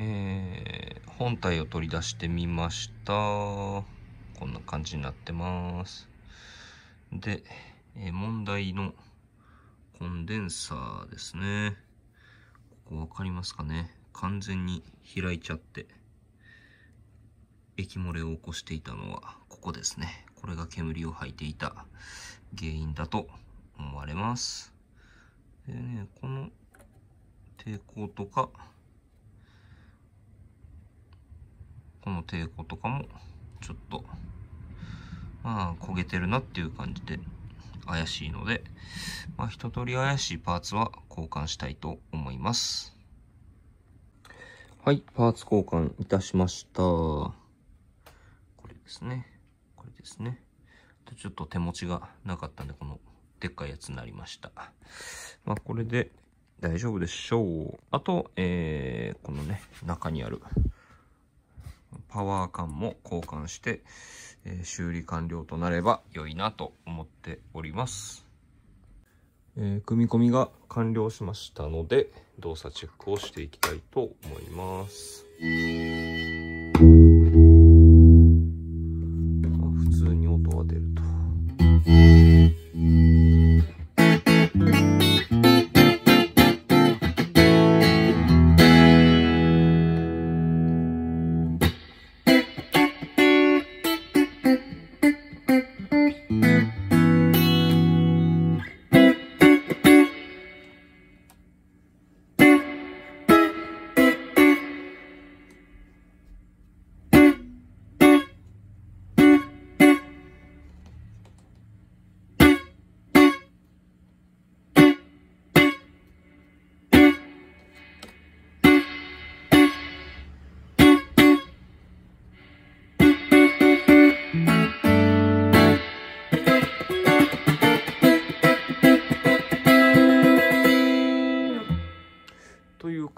えー、本体を取り出してみました。こんな感じになってます。で、えー、問題のコンデンサーですね。ここ分かりますかね完全に開いちゃって、液漏れを起こしていたのはここですね。これが煙を吐いていた原因だと思われます。でね、この抵抗とか、この抵抗とかもちょっと、まあ、焦げてるなっていう感じで怪しいので、まあ、一通り怪しいパーツは交換したいと思います。はい、パーツ交換いたしました。これですね。これですね。ちょっと手持ちがなかったんで、このでっかいやつになりました。まあ、これで大丈夫でしょう。あと、えー、このね、中にあるパワー感も交換して、えー、修理完了となれば良いなと思っております。えー、組み込みが完了しましたので動作チェックをしていきたいと思います。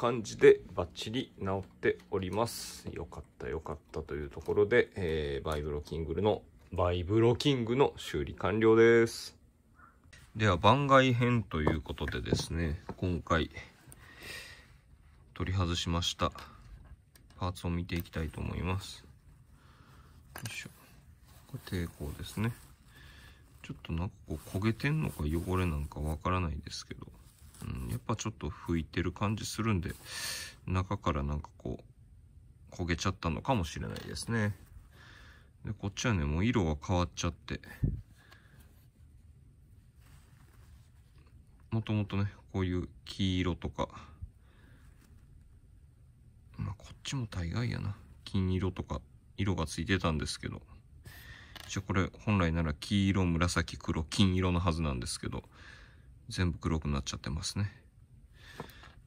感じでバッチリ治っております。よかったよかったというところで、えー、バイブロキングルの、バイブロキングの修理完了です。では番外編ということでですね、今回取り外しましたパーツを見ていきたいと思います。よいしょ。これ抵抗ですね。ちょっとなんかこう焦げてんのか汚れなんかわからないですけど。うん、やっぱちょっと拭いてる感じするんで中からなんかこう焦げちゃったのかもしれないですねでこっちはねもう色が変わっちゃってもともとねこういう黄色とかまあこっちも大概やな金色とか色がついてたんですけど一応これ本来なら黄色紫黒金色のはずなんですけど全部黒くなっちゃってますね。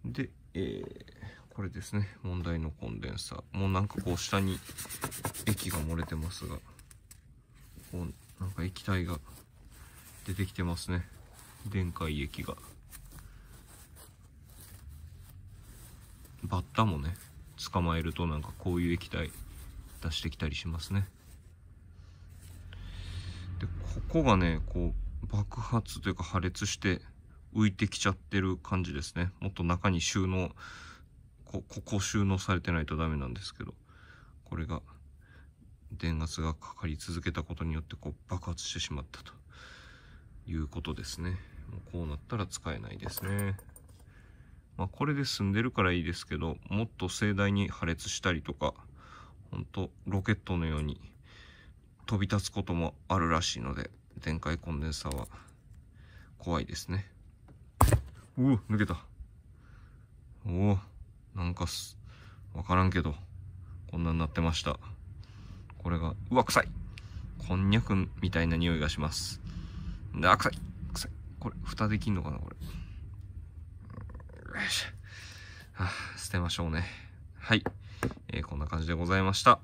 で、えー、これですね。問題のコンデンサー。もうなんかこう下に液が漏れてますが、こうなんか液体が出てきてますね。電解液が。バッタもね、捕まえるとなんかこういう液体出してきたりしますね。で、ここがね、こう爆発というか破裂して、浮いてきちゃってる感じですね。もっと中に収納、こ、ここ収納されてないとダメなんですけど、これが、電圧がかかり続けたことによってこう爆発してしまったということですね。もうこうなったら使えないですね。まあ、これで済んでるからいいですけど、もっと盛大に破裂したりとか、ほんとロケットのように飛び立つこともあるらしいので、電解コンデンサーは怖いですね。おお、抜けた。おお、なんかす、わからんけど、こんなになってました。これが、うわ、臭いこんにゃくみたいな匂いがします。あ、臭い臭いこれ、蓋できんのかなこれ。よいしょ。はあ、捨てましょうね。はい。えー、こんな感じでございました。